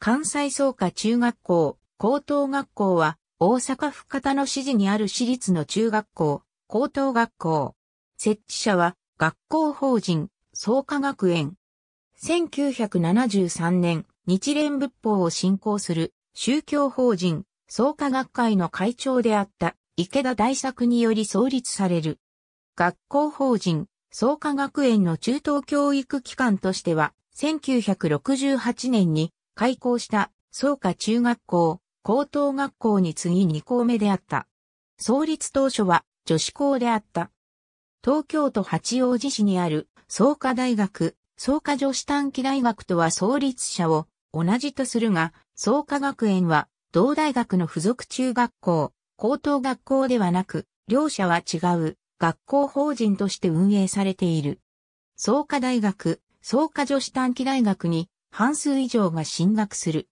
関西創価中学校、高等学校は、大阪府方の指示にある私立の中学校、高等学校。設置者は、学校法人、創価学園。1973年、日蓮仏法を信仰する宗教法人、創価学会の会長であった池田大作により創立される。学校法人、創価学園の中等教育機関としては、1968年に開校した草加中学校、高等学校に次2校目であった。創立当初は女子校であった。東京都八王子市にある草加大学、草加女子短期大学とは創立者を同じとするが、草加学園は同大学の付属中学校、高等学校ではなく、両者は違う学校法人として運営されている。草加大学、草加女子短期大学に半数以上が進学する。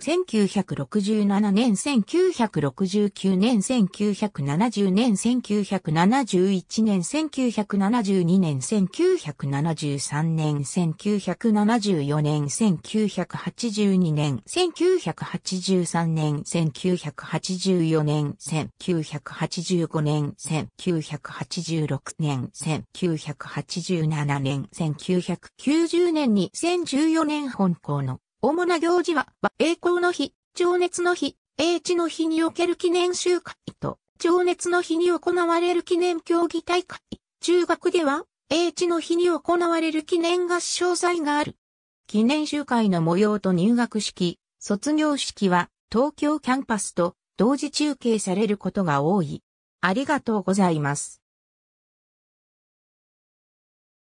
1967年、1969年、1970年、1971年、1972年、1973年、1974年、1982年、1983年、1984年、1985年、1986年、1987年、1990年に2014年本校の主な行事は、栄光の日、情熱の日、英知の日における記念集会と、情熱の日に行われる記念競技大会。中学では、英知の日に行われる記念合唱祭がある。記念集会の模様と入学式、卒業式は、東京キャンパスと同時中継されることが多い。ありがとうございます。